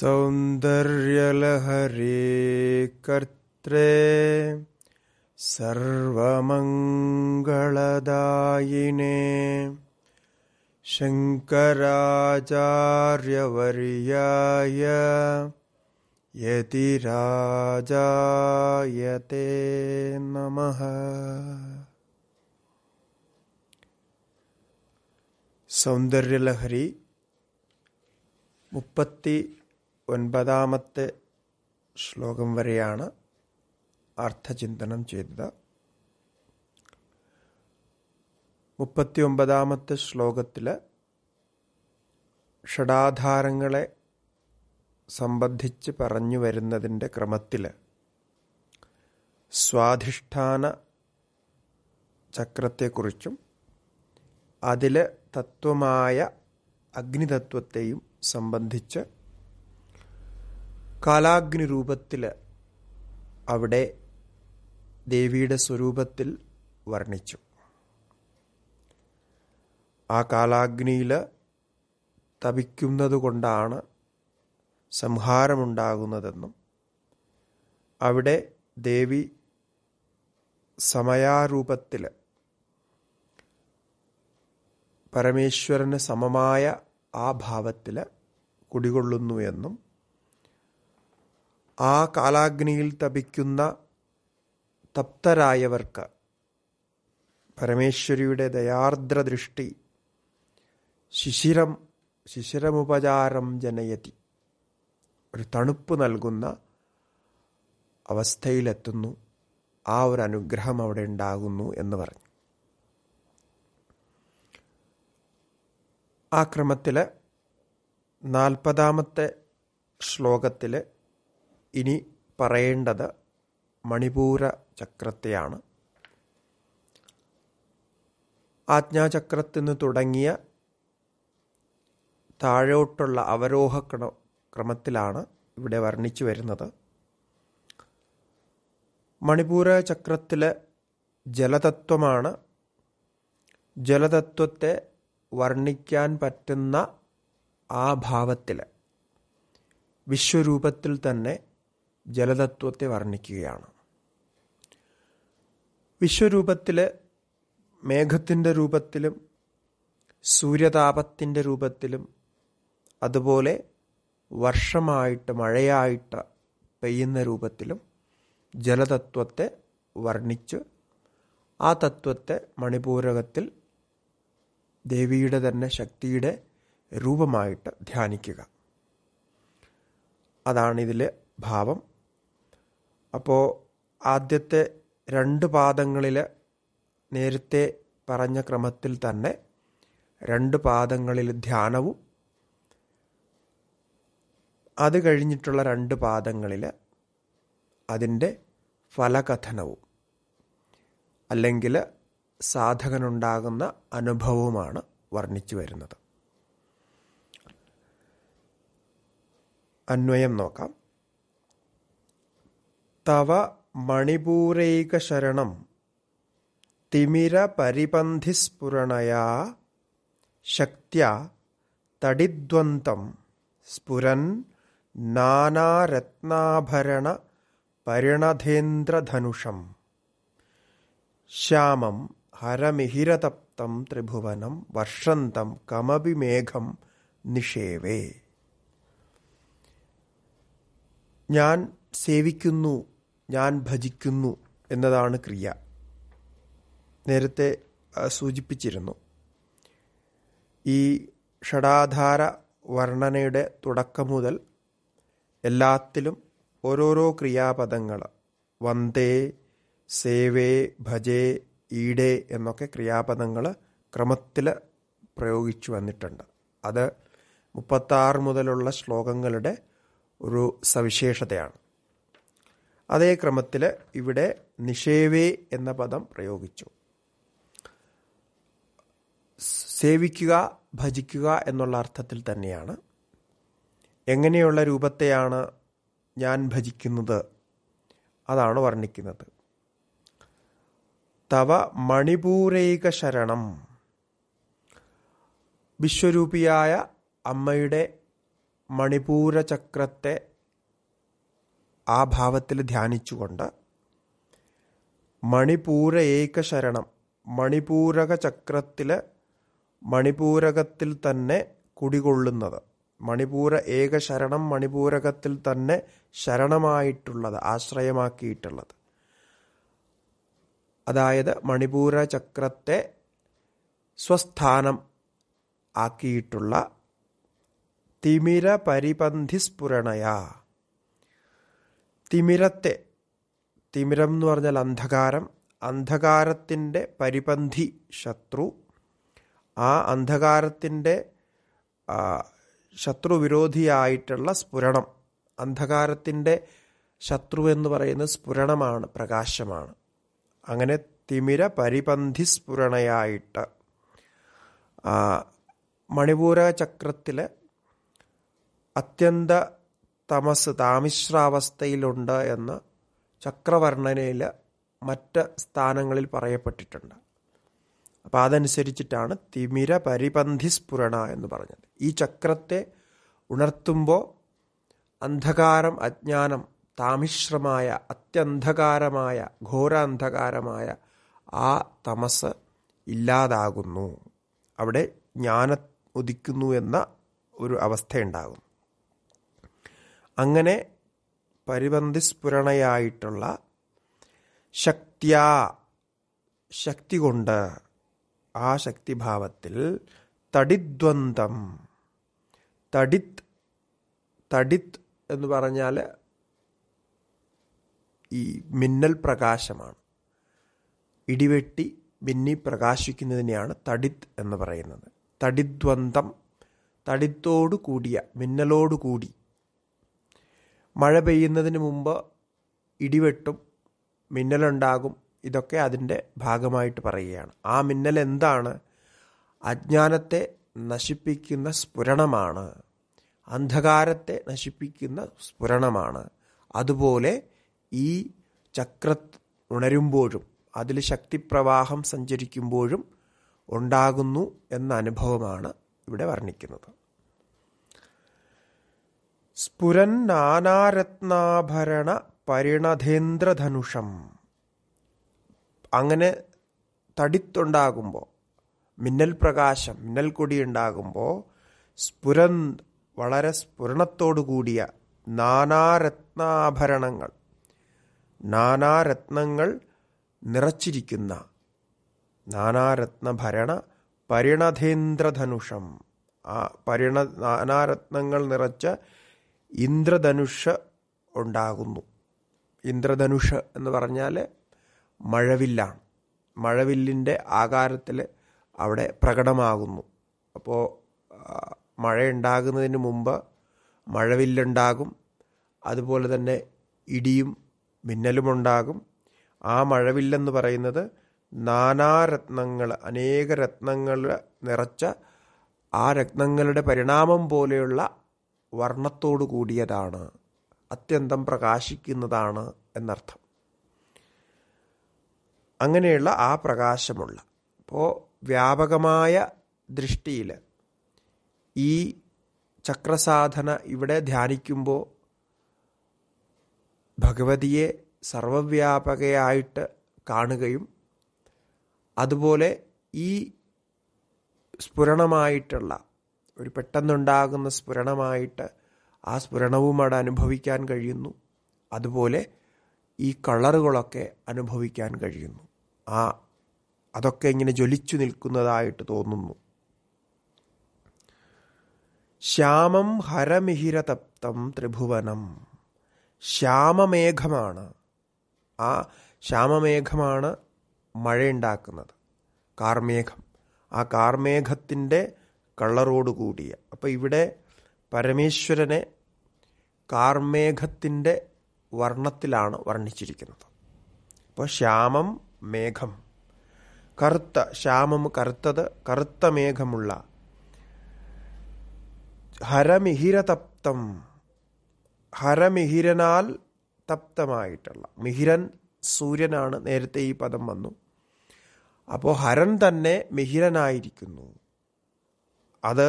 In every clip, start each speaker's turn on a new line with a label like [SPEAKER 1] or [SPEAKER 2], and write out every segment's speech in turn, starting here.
[SPEAKER 1] सौन्दर्यलहरे कर्त्रे सर्वमङ्गलदायिने शङ्कराचार्यवर्याय यतिराजायते नमः सौन्दर्यलहरी मुपत्ति ഒൻപതാമത്തെ ശ്ലോകം വരെയാണ് അർത്ഥചിന്തനം ചെയ്തത് മുപ്പത്തി ഒമ്പതാമത്തെ ശ്ലോകത്തിൽ ഷടാധാരങ്ങളെ സംബന്ധിച്ച് പറഞ്ഞു വരുന്നതിൻ്റെ ക്രമത്തിൽ സ്വാധിഷ്ഠാന ചക്രത്തെക്കുറിച്ചും അതിൽ തത്വമായ അഗ്നിതത്വത്തെയും സംബന്ധിച്ച് കാലാഗ്നി രൂപത്തിൽ അവിടെ ദേവിയുടെ സ്വരൂപത്തിൽ വർണ്ണിച്ചു ആ കാലാഗ്നിയിൽ തപിക്കുന്നത് കൊണ്ടാണ് സംഹാരമുണ്ടാകുന്നതെന്നും അവിടെ ദേവി സമയാരൂപത്തിൽ പരമേശ്വരന് സമമായ ആ ഭാവത്തിൽ കുടികൊള്ളുന്നു എന്നും ആ കാലാഗ്നിയിൽ തപിക്കുന്ന തപ്തരായവർക്ക് പരമേശ്വരിയുടെ ദയാർദ്ര ദൃഷ്ടി ശിശിരം ശിശിരമുപചാരം ജനയതി ഒരു തണുപ്പ് നൽകുന്ന അവസ്ഥയിലെത്തുന്നു ആ ഒരു അനുഗ്രഹം അവിടെ ഉണ്ടാകുന്നു എന്ന് പറഞ്ഞു ആ ക്രമത്തിൽ നാൽപ്പതാമത്തെ ശ്ലോകത്തിൽ ഇനി പറയേണ്ടത് മണിപൂര ചക്രത്തെയാണ് ആജ്ഞാചക്രത്തിന് നിന്ന് തുടങ്ങിയ താഴോട്ടുള്ള അവരോഹ ക്രമത്തിലാണ് ഇവിടെ വർണ്ണിച്ചു വരുന്നത് മണിപൂര ചക്രത്തിലെ ജലതത്വമാണ് ജലതത്വത്തെ വർണ്ണിക്കാൻ പറ്റുന്ന ആ ഭാവത്തിൽ വിശ്വരൂപത്തിൽ തന്നെ ജലതത്വത്തെ വർണ്ണിക്കുകയാണ് വിശ്വരൂപത്തിൽ മേഘത്തിൻ്റെ രൂപത്തിലും സൂര്യതാപത്തിൻ്റെ രൂപത്തിലും അതുപോലെ വർഷമായിട്ട് മഴയായിട്ട് പെയ്യുന്ന രൂപത്തിലും ജലതത്വത്തെ വർണ്ണിച്ച് ആ തത്വത്തെ മണിപൂരകത്തിൽ ദേവിയുടെ തന്നെ ശക്തിയുടെ രൂപമായിട്ട് ധ്യാനിക്കുക അതാണിതിലെ ഭാവം അപ്പോൾ ആദ്യത്തെ രണ്ട് പാദങ്ങളിൽ നേരത്തെ പറഞ്ഞ ക്രമത്തിൽ തന്നെ രണ്ട് പാദങ്ങളിൽ ധ്യാനവും അത് കഴിഞ്ഞിട്ടുള്ള രണ്ട് പാദങ്ങളിൽ അതിൻ്റെ ഫലകഥനവും അല്ലെങ്കിൽ സാധകനുണ്ടാകുന്ന അനുഭവവുമാണ് വർണ്ണിച്ചു വരുന്നത് അന്വയം നോക്കാം തവ മണിപൂരൈകശരണം തിമിരപരിപന്ധിസ്ഫുരണയാ ശക്തിയാ തടിദ്വന്തം സ്ഫുരൻ നാനാരത്നാഭരണ പരിണധേന്ദ്രധനുഷം ശ്യാമം ഹരമിഹിരതപ്തം ത്രിഭുവനം വർഷന്തം കമപി നിഷേവേ ഞാൻ സേവിക്കുന്നു ഞാൻ ഭജിക്കുന്നു എന്നതാണ് ക്രിയ നേരത്തെ സൂചിപ്പിച്ചിരുന്നു ഈ ഷടാധാര വർണ്ണനയുടെ തുടക്കം മുതൽ എല്ലാത്തിലും ഓരോരോ ക്രിയാപദങ്ങൾ വന്ദേ സേവേ ഭജേ ഈടേ എന്നൊക്കെ ക്രിയാപദങ്ങൾ ക്രമത്തിൽ പ്രയോഗിച്ചു വന്നിട്ടുണ്ട് അത് മുപ്പത്താറ് മുതലുള്ള ശ്ലോകങ്ങളുടെ ഒരു സവിശേഷതയാണ് അതേ ക്രമത്തിൽ ഇവിടെ നിഷേവേ എന്ന പദം പ്രയോഗിച്ചു സേവിക്കുക ഭജിക്കുക എന്നുള്ള അർത്ഥത്തിൽ തന്നെയാണ് എങ്ങനെയുള്ള രൂപത്തെയാണ് ഞാൻ ഭജിക്കുന്നത് അതാണ് വർണ്ണിക്കുന്നത് തവ മണിപൂരൈക ശരണം വിശ്വരൂപിയായ അമ്മയുടെ മണിപൂര ചക്രത്തെ ആ ഭാവത്തിൽ ധ്യാനിച്ചുകൊണ്ട് മണിപൂര ഏകശരണം മണിപൂരക ചക്രത്തിലെ മണിപൂരകത്തിൽ തന്നെ കുടികൊള്ളുന്നത് മണിപൂര ഏകശരണം മണിപൂരകത്തിൽ തന്നെ ശരണമായിട്ടുള്ളത് ആശ്രയമാക്കിയിട്ടുള്ളത് അതായത് മണിപൂര ചക്രത്തെ സ്വസ്ഥാനം ആക്കിയിട്ടുള്ള തിമിര പരിപന്ധിസ്ഫുരണയാ തിമിരത്തെ തിമിരം എന്ന് പറഞ്ഞാൽ അന്ധകാരം അന്ധകാരത്തിൻ്റെ പരിപന്ധി ശത്രു ആ അന്ധകാരത്തിൻ്റെ ശത്രുവിരോധിയായിട്ടുള്ള സ്ഫുരണം അന്ധകാരത്തിൻ്റെ ശത്രു എന്ന് പറയുന്നത് സ്ഫുരണമാണ് പ്രകാശമാണ് അങ്ങനെ തിമിര പരിപന്ധി സ്ഫുരണയായിട്ട് മണിപൂര ചക്രത്തിലെ അത്യന്ത തമസ് താമിശ്രാവസ്ഥയിലുണ്ട് എന്ന് ചക്രവർണ്ണനയിൽ മറ്റ് സ്ഥാനങ്ങളിൽ പറയപ്പെട്ടിട്ടുണ്ട് അപ്പോൾ അതനുസരിച്ചിട്ടാണ് തിമിര പരിപന്ധി സ്ഫുരണ എന്ന് പറഞ്ഞത് ഈ ചക്രത്തെ ഉണർത്തുമ്പോൾ അന്ധകാരം അജ്ഞാനം താമിശ്രമായ അത്യന്ധകാരമായ ഘോരാന്ധകാരമായ ആ തമസ് ഇല്ലാതാകുന്നു അവിടെ ജ്ഞാന ഉദിക്കുന്നു എന്ന ഒരു അവസ്ഥയുണ്ടാകുന്നു അങ്ങനെ പരിബന്ധിസ്ഫുരണയായിട്ടുള്ള ശക്തിയ ശക്തി കൊണ്ട് ആ ശക്തിഭാവത്തിൽ തടിദ്വന്ദ്വം തടിത് തടിത് എന്ന് പറഞ്ഞാൽ ഈ മിന്നൽ പ്രകാശമാണ് ഇടിവെട്ടി മിന്നി പ്രകാശിക്കുന്നതിനെയാണ് തടിത് എന്ന് പറയുന്നത് തടിദ്വന്ദ്വം തടിത്തോടു കൂടിയ മിന്നലോടുകൂടി മഴ പെയ്യുന്നതിന് മുമ്പ് ഇടിവെട്ടും മിന്നലുണ്ടാകും ഇതൊക്കെ അതിൻ്റെ ഭാഗമായിട്ട് പറയുകയാണ് ആ മിന്നൽ എന്താണ് അജ്ഞാനത്തെ നശിപ്പിക്കുന്ന സ്ഫുരണമാണ് അന്ധകാരത്തെ നശിപ്പിക്കുന്ന സ്ഫുരണമാണ് അതുപോലെ ഈ ചക്ര ഉണരുമ്പോഴും അതിൽ ശക്തിപ്രവാഹം സഞ്ചരിക്കുമ്പോഴും ഉണ്ടാകുന്നു എന്ന അനുഭവമാണ് ഇവിടെ വർണ്ണിക്കുന്നത് സ്ഫുരൻ നാനാരത്നാഭരണ പരിണധേന്ദ്രധനുഷം അങ്ങനെ തടിത്തുണ്ടാകുമ്പോൾ മിന്നൽ പ്രകാശം മിന്നൽ കൊടി ഉണ്ടാകുമ്പോൾ സ്ഫുരൻ വളരെ സ്ഫുരണത്തോടുകൂടിയ നാനാരത്നാഭരണങ്ങൾ നാനാരത്നങ്ങൾ നിറച്ചിരിക്കുന്ന നാനാരത്നഭരണ പരിണധേന്ദ്രധനുഷം ആ പരിണ നാനാരത്നങ്ങൾ നിറച്ച ഇന്ദ്രധനുഷ് ഉണ്ടാകുന്നു ഇന്ദ്രധനുഷ് എന്ന് പറഞ്ഞാൽ മഴവില്ലാണ് മഴവില്ലിൻ്റെ ആകാരത്തിൽ അവിടെ പ്രകടമാകുന്നു അപ്പോൾ മഴയുണ്ടാകുന്നതിന് മുമ്പ് മഴവില്ലുണ്ടാകും അതുപോലെ തന്നെ ഇടിയും മിന്നലുമുണ്ടാകും ആ മഴവില്ലെന്ന് പറയുന്നത് നാനാരത്നങ്ങൾ അനേക രത്നങ്ങൾ നിറച്ച ആ രത്നങ്ങളുടെ പരിണാമം പോലെയുള്ള വർണ്ണത്തോടു കൂടിയതാണ് അത്യന്തം പ്രകാശിക്കുന്നതാണ് എന്നർത്ഥം അങ്ങനെയുള്ള ആ പ്രകാശമുള്ള അപ്പോൾ വ്യാപകമായ ദൃഷ്ടിയിൽ ഈ ചക്രസാധന ഇവിടെ ധ്യാനിക്കുമ്പോൾ ഭഗവതിയെ സർവവ്യാപകയായിട്ട് കാണുകയും അതുപോലെ ഈ സ്ഫുരണമായിട്ടുള്ള ഒരു പെട്ടെന്നുണ്ടാകുന്ന സ്ഫുരണമായിട്ട് ആ സ്ഫുരണവും അവിടെ അനുഭവിക്കാൻ കഴിയുന്നു അതുപോലെ ഈ കളറുകളൊക്കെ അനുഭവിക്കാൻ കഴിയുന്നു ആ അതൊക്കെ ഇങ്ങനെ ജ്വലിച്ചു നിൽക്കുന്നതായിട്ട് തോന്നുന്നു ശ്യാമം ഹരമിഹിരതപ്തം ത്രിഭുവനം ശ്യാമമേഘമാണ് ആ ശ്യാമമേഘമാണ് മഴയുണ്ടാക്കുന്നത് കാർമേഘം ആ കാർമേഘത്തിൻ്റെ കൂടിയ അപ്പോൾ ഇവിടെ പരമേശ്വരനെ കാർമേഘത്തിൻ്റെ വർണ്ണത്തിലാണ് വർണ്ണിച്ചിരിക്കുന്നത് അപ്പോൾ ശ്യാമം മേഘം കറുത്ത ശ്യാമം കറുത്തത് കറുത്ത മേഘമുള്ള ഹരമിഹിരതപ്തം ഹരമിഹിരനാൽ തപ്തമായിട്ടുള്ള മിഹിരൻ സൂര്യനാണ് നേരത്തെ ഈ പദം വന്നു അപ്പോൾ ഹരൻ തന്നെ മിഹിരനായിരിക്കുന്നു അത്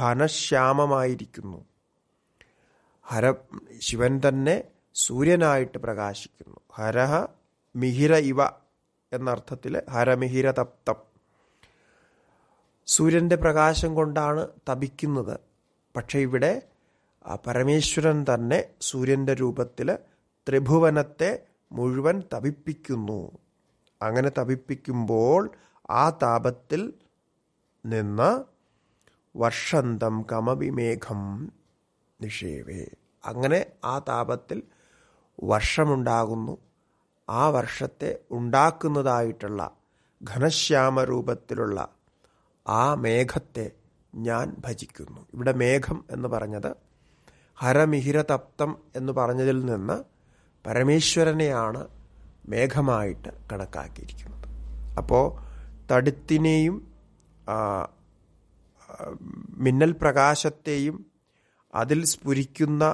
[SPEAKER 1] ഘനശ്യാമമായിരിക്കുന്നു ഹര ശിവൻ തന്നെ സൂര്യനായിട്ട് പ്രകാശിക്കുന്നു ഹരഹ മിഹിര ഇവ എന്നർത്ഥത്തിൽ ഹരമിഹിര തപ്തം സൂര്യൻ്റെ പ്രകാശം കൊണ്ടാണ് തപിക്കുന്നത് പക്ഷേ ഇവിടെ പരമേശ്വരൻ തന്നെ സൂര്യൻ്റെ രൂപത്തിൽ ത്രിഭുവനത്തെ മുഴുവൻ തപിപ്പിക്കുന്നു അങ്ങനെ തപിപ്പിക്കുമ്പോൾ ആ താപത്തിൽ നിന്ന് വർഷന്തം കമവിമേഘം നിഷേവേ അങ്ങനെ ആ താപത്തിൽ വർഷമുണ്ടാകുന്നു ആ വർഷത്തെ ഉണ്ടാക്കുന്നതായിട്ടുള്ള ഘനശ്യാമരൂപത്തിലുള്ള ആ മേഘത്തെ ഞാൻ ഭജിക്കുന്നു ഇവിടെ മേഘം എന്ന് പറഞ്ഞത് ഹരമിഹിരതപ്തം എന്ന് പറഞ്ഞതിൽ നിന്ന് പരമേശ്വരനെയാണ് മേഘമായിട്ട് കണക്കാക്കിയിരിക്കുന്നത് അപ്പോൾ തടുത്തിനെയും മിന്നൽ പ്രകാശത്തെയും അതിൽ സ്ഫുരിക്കുന്ന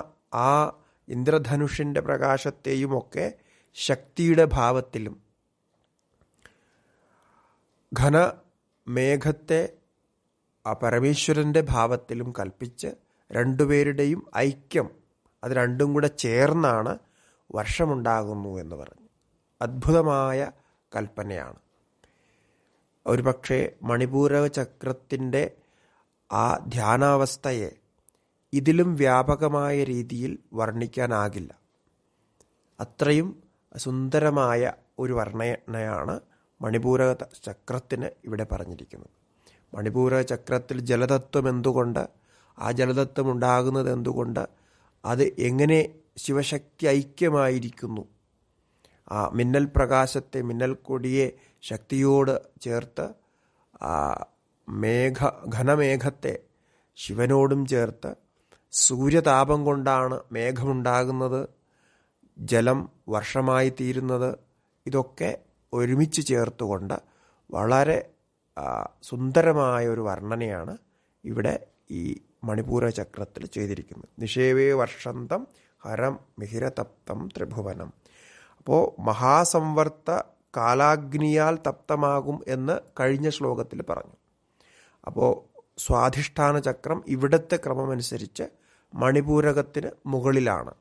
[SPEAKER 1] ആ ഇന്ദ്രധനുഷിൻ്റെ ഒക്കെ ശക്തിയുടെ ഭാവത്തിലും ഘന മേഘത്തെ ആ പരമേശ്വരൻ്റെ ഭാവത്തിലും കൽപ്പിച്ച് രണ്ടുപേരുടെയും ഐക്യം അത് രണ്ടും കൂടെ ചേർന്നാണ് വർഷമുണ്ടാകുന്നു എന്ന് പറഞ്ഞു അത്ഭുതമായ കൽപ്പനയാണ് ഒരുപക്ഷെ പക്ഷേ മണിപൂരക ചക്രത്തിൻ്റെ ആ ധ്യാനാവസ്ഥയെ ഇതിലും വ്യാപകമായ രീതിയിൽ വർണ്ണിക്കാനാകില്ല അത്രയും സുന്ദരമായ ഒരു വർണ്ണനയാണ് മണിപൂര ചക്രത്തിന് ഇവിടെ പറഞ്ഞിരിക്കുന്നത് മണിപൂര ചക്രത്തിൽ ജലതത്വം എന്തുകൊണ്ട് ആ ജലതത്വം ഉണ്ടാകുന്നത് എന്തുകൊണ്ട് അത് എങ്ങനെ ശിവശക്തി ഐക്യമായിരിക്കുന്നു ആ മിന്നൽ പ്രകാശത്തെ മിന്നൽ കൊടിയെ ശക്തിയോട് ചേർത്ത് മേഘ ഘനമേഘത്തെ ശിവനോടും ചേർത്ത് സൂര്യതാപം കൊണ്ടാണ് മേഘമുണ്ടാകുന്നത് ജലം വർഷമായി തീരുന്നത് ഇതൊക്കെ ഒരുമിച്ച് ചേർത്തുകൊണ്ട് വളരെ സുന്ദരമായ ഒരു വർണ്ണനയാണ് ഇവിടെ ഈ മണിപ്പൂര ചക്രത്തിൽ ചെയ്തിരിക്കുന്നത് നിഷേവേ വർഷന്തം ഹരം മിഹിരതപ്തം ത്രിഭുവനം അപ്പോൾ മഹാസംവർത്ത കാലാഗ്നിയാൽ തപ്തമാകും എന്ന് കഴിഞ്ഞ ശ്ലോകത്തിൽ പറഞ്ഞു അപ്പോൾ സ്വാധിഷ്ഠാന ചക്രം ഇവിടുത്തെ ക്രമമനുസരിച്ച് മണിപൂരകത്തിന് മുകളിലാണ്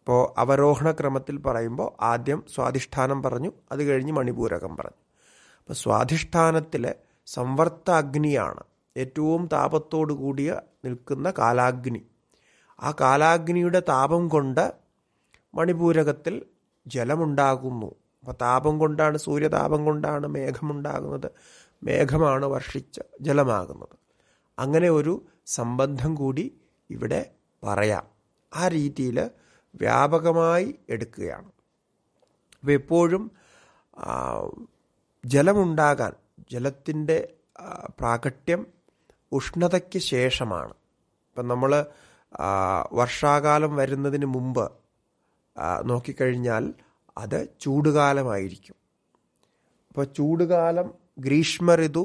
[SPEAKER 1] അപ്പോൾ അവരോഹണ ക്രമത്തിൽ പറയുമ്പോൾ ആദ്യം സ്വാധിഷ്ഠാനം പറഞ്ഞു അത് കഴിഞ്ഞ് മണിപൂരകം പറഞ്ഞു അപ്പോൾ സ്വാധിഷ്ഠാനത്തിലെ സംവർത്ത അഗ്നിയാണ് ഏറ്റവും താപത്തോടു കൂടിയ നിൽക്കുന്ന കാലാഗ്നി ആ കാലാഗ്നിയുടെ താപം കൊണ്ട് മണിപൂരകത്തിൽ ജലമുണ്ടാകുന്നു അപ്പോൾ താപം കൊണ്ടാണ് സൂര്യതാപം കൊണ്ടാണ് മേഘമുണ്ടാകുന്നത് മേഘമാണ് വർഷിച്ച ജലമാകുന്നത് അങ്ങനെ ഒരു സംബന്ധം കൂടി ഇവിടെ പറയാം ആ രീതിയിൽ വ്യാപകമായി എടുക്കുകയാണ് അപ്പോൾ എപ്പോഴും ജലമുണ്ടാകാൻ ജലത്തിൻ്റെ പ്രാകട്യം ഉഷ്ണതയ്ക്ക് ശേഷമാണ് ഇപ്പം നമ്മൾ വർഷാകാലം വരുന്നതിന് മുമ്പ് നോക്കിക്കഴിഞ്ഞാൽ അത് ചൂടുകാലമായിരിക്കും അപ്പോൾ ചൂടുകാലം ഋതു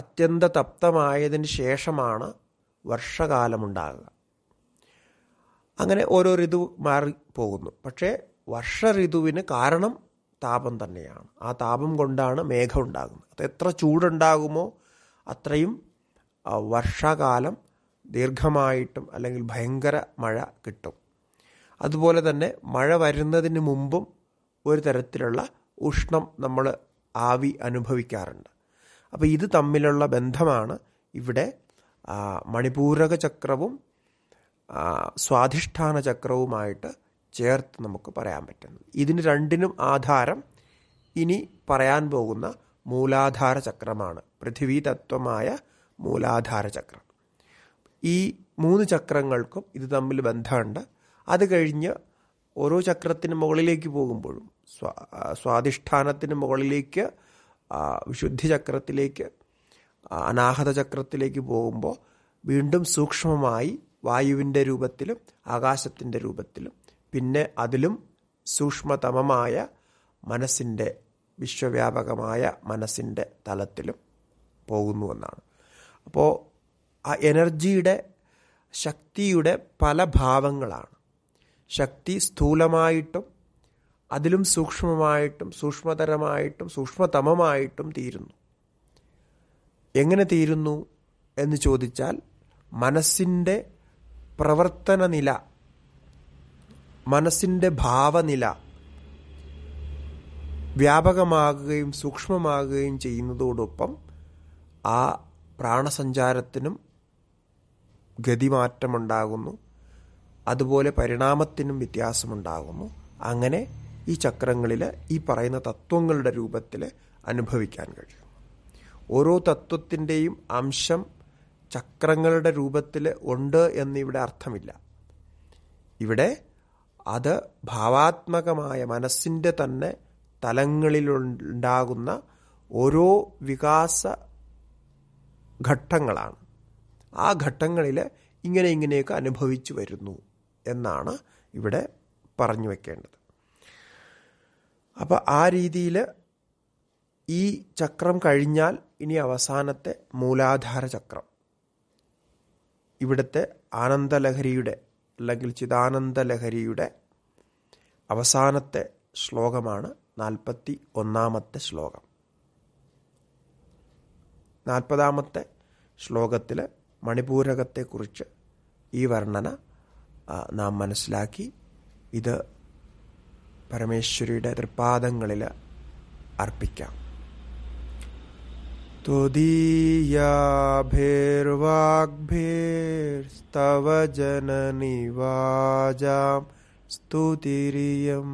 [SPEAKER 1] അത്യന്ത തപ്തമായതിന് ശേഷമാണ് വർഷകാലമുണ്ടാകുക അങ്ങനെ ഓരോ ഋതു മാറിപ്പോകുന്നു പക്ഷേ വർഷ ഋതുവിന് കാരണം താപം തന്നെയാണ് ആ താപം കൊണ്ടാണ് മേഘം ഉണ്ടാകുന്നത് അത് എത്ര ചൂടുണ്ടാകുമോ അത്രയും വർഷകാലം ദീർഘമായിട്ടും അല്ലെങ്കിൽ ഭയങ്കര മഴ കിട്ടും അതുപോലെ തന്നെ മഴ വരുന്നതിന് മുമ്പും ഒരു തരത്തിലുള്ള ഉഷ്ണം നമ്മൾ ആവി അനുഭവിക്കാറുണ്ട് അപ്പോൾ ഇത് തമ്മിലുള്ള ബന്ധമാണ് ഇവിടെ മണിപൂരക ചക്രവും സ്വാധിഷ്ഠാന ചക്രവുമായിട്ട് ചേർത്ത് നമുക്ക് പറയാൻ പറ്റുന്നത് ഇതിന് രണ്ടിനും ആധാരം ഇനി പറയാൻ പോകുന്ന മൂലാധാര ചക്രമാണ് പൃഥ്വി തത്വമായ മൂലാധാര ചക്രം ഈ മൂന്ന് ചക്രങ്ങൾക്കും ഇത് തമ്മിൽ ബന്ധമുണ്ട് അത് കഴിഞ്ഞ് ഓരോ ചക്രത്തിന് മുകളിലേക്ക് പോകുമ്പോഴും സ്വാധിഷ്ഠാനത്തിന് മുകളിലേക്ക് വിശുദ്ധി ചക്രത്തിലേക്ക് അനാഹത ചക്രത്തിലേക്ക് പോകുമ്പോൾ വീണ്ടും സൂക്ഷ്മമായി വായുവിൻ്റെ രൂപത്തിലും ആകാശത്തിൻ്റെ രൂപത്തിലും പിന്നെ അതിലും സൂക്ഷ്മതമമായ മനസ്സിൻ്റെ വിശ്വവ്യാപകമായ മനസ്സിൻ്റെ തലത്തിലും പോകുന്നു എന്നാണ് അപ്പോൾ ആ എനർജിയുടെ ശക്തിയുടെ പല ഭാവങ്ങളാണ് ശക്തി സ്ഥൂലമായിട്ടും അതിലും സൂക്ഷ്മമായിട്ടും സൂക്ഷ്മതരമായിട്ടും സൂക്ഷ്മതമമായിട്ടും തീരുന്നു എങ്ങനെ തീരുന്നു എന്ന് ചോദിച്ചാൽ മനസ്സിൻ്റെ പ്രവർത്തന നില മനസ്സിൻ്റെ ഭാവനില വ്യാപകമാകുകയും സൂക്ഷ്മമാകുകയും ചെയ്യുന്നതോടൊപ്പം ആ പ്രാണസഞ്ചാരത്തിനും ഗതിമാറ്റമുണ്ടാകുന്നു അതുപോലെ പരിണാമത്തിനും വ്യത്യാസമുണ്ടാകുന്നു അങ്ങനെ ഈ ചക്രങ്ങളിൽ ഈ പറയുന്ന തത്വങ്ങളുടെ രൂപത്തിൽ അനുഭവിക്കാൻ കഴിയും ഓരോ തത്വത്തിൻ്റെയും അംശം ചക്രങ്ങളുടെ രൂപത്തിൽ ഉണ്ട് എന്നിവിടെ അർത്ഥമില്ല ഇവിടെ അത് ഭാവാത്മകമായ മനസ്സിൻ്റെ തന്നെ തലങ്ങളിലുണ്ടാകുന്ന ഓരോ വികാസ ഘട്ടങ്ങളാണ് ആ ഘട്ടങ്ങളിൽ ഇങ്ങനെ ഇങ്ങനെയൊക്കെ അനുഭവിച്ചു വരുന്നു എന്നാണ് ഇവിടെ പറഞ്ഞു വെക്കേണ്ടത് അപ്പോൾ ആ രീതിയിൽ ഈ ചക്രം കഴിഞ്ഞാൽ ഇനി അവസാനത്തെ മൂലാധാര ചക്രം ഇവിടുത്തെ ആനന്ദലഹരിയുടെ അല്ലെങ്കിൽ ചിദാനന്ദലഹരിയുടെ അവസാനത്തെ ശ്ലോകമാണ് നാൽപ്പത്തി ഒന്നാമത്തെ ശ്ലോകം നാൽപ്പതാമത്തെ ശ്ലോകത്തിൽ മണിപൂരകത്തെക്കുറിച്ച് ഈ വർണ്ണന നാം മനസ്സിലാക്കി ഇത് പരമേശ്വരിയുടെ തൃപാദങ്ങളിൽ അർപ്പിക്കാം തുദീയാഭിർവാഗ്ഭിർസ്തവ സ്തുതിരിയം